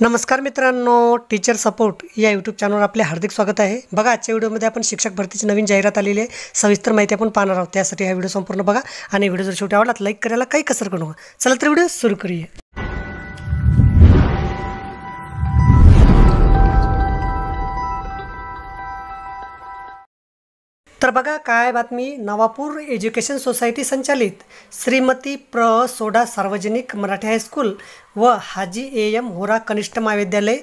नमस्कार मित्रांनो teacher support या यूट्यूब चॅनलवर आपले हार्दिक स्वागत आहे बघा आजच्या व्हिडिओमध्ये आपण शिक्षक भरतीची नवीन जाहिरात आलेली आहे सविस्तर माहिती आपण पाहणार आहोत त्यासाठी हा व्हिडिओ संपूर्ण बघा आणि व्हिडिओ जर शेवटी आवडला लाईक करायला काही कसर करू चला तर व्हिडिओ सुरू करूया तर बघा काय बातमी नवापूर एज्युकेशन सोसायटी संचालित श्रीमती प्र सोडा सार्वजनिक मराठी हायस्कूल व हाजी ए एम होरा कनिष्ठ महाविद्यालय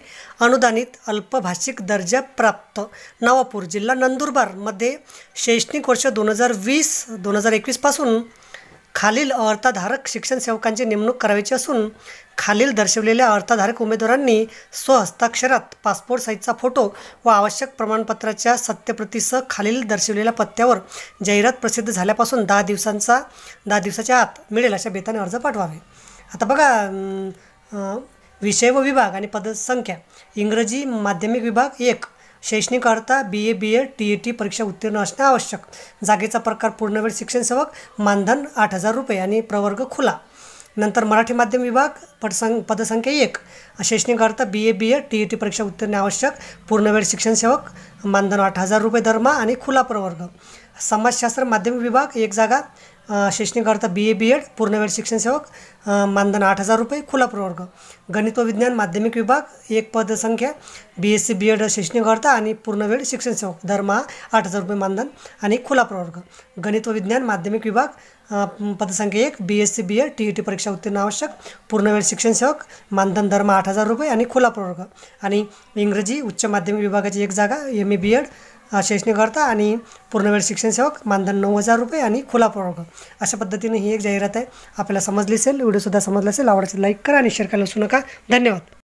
अनुदानित अल्पभाषिक दर्जा प्राप्त नवापूर जिल्हा नंदुरबारमध्ये शैक्षणिक वर्ष दोन हजार वीस दोन हजार एकवीसपासून खालील अर्थधारक शिक्षण सेवकांची नेमणूक करायची असून खालील दर्शवलेल्या अर्थधारक उमेदवारांनी स्वहस्ताक्षरात पासपोर्ट साईजचा फोटो व आवश्यक प्रमाणपत्राच्या सत्यप्रतीसह खालील दर्शवलेल्या पत्त्यावर जाहिरात प्रसिद्ध झाल्यापासून दहा दिवसांचा दहा दिवसाच्या आत मिळेल अशा बेताने अर्ज पाठवावे आता बघा विषय व विभाग आणि पदसंख्या इंग्रजी माध्यमिक विभाग एक शैक्षणिकअर्था B A B Ed T E e T परीक्षा उत्तीर्ण असणे आवश्यक जागेचा प्रकार पूर्णवेळ शिक्षण सेवक मानधन आठ हजार रुपये आणि प्रवर्ग खुला नंतर मराठी माध्यम विभाग पटसं पदसंख्या एक शैक्षणिकअर्थ B A B Ed T E e T परीक्षा उत्तीर्ण आवश्यक पूर्णवेळ शिक्षणसेवक मानधन आठ हजार रुपये दरमा आणि खुला प्रवर्ग समाजशास्त्र माध्यमिक विभाग एक जागा अर्थ बी ए बी एड पूर्णवेळ शिक्षणसेवक मानधन आठ हजार रुपये खुला प्रवर्ग गणित व विज्ञान माध्यमिक विभाग एक पदसंख्या B S C B Ed अर्थ आणि पूर्णवेळ शिक्षणसेवक दरमहा आठ हजार रुपये मानधन आणि खुला प्रवर्ग गणित व विज्ञान माध्यमिक विभाग पदसंख्या एक B S C B Ed T E T परीक्षा उत्तीर्ण आवश्यक पूर्णवेळ शिक्षणसेवक मानधन दरमहा आठ हजार रुपये आणि खुला प्रवर्ग आणि इंग्रजी उच्च माध्यमिक विभागाची एक जागा एम ए बी एड शैक्षणिक करता आणि पूर्णवेळ शिक्षणसेवक मानधन नऊ हजार रुपये आणि खुला प्रवर्ग अशा पद्धतीने ही एक जाहिरात आहे आपल्याला समजली असेल व्हिडिओसुद्धा समजला असेल आवडायचं लाईक करा आणि शेअर करायला असू नका धन्यवाद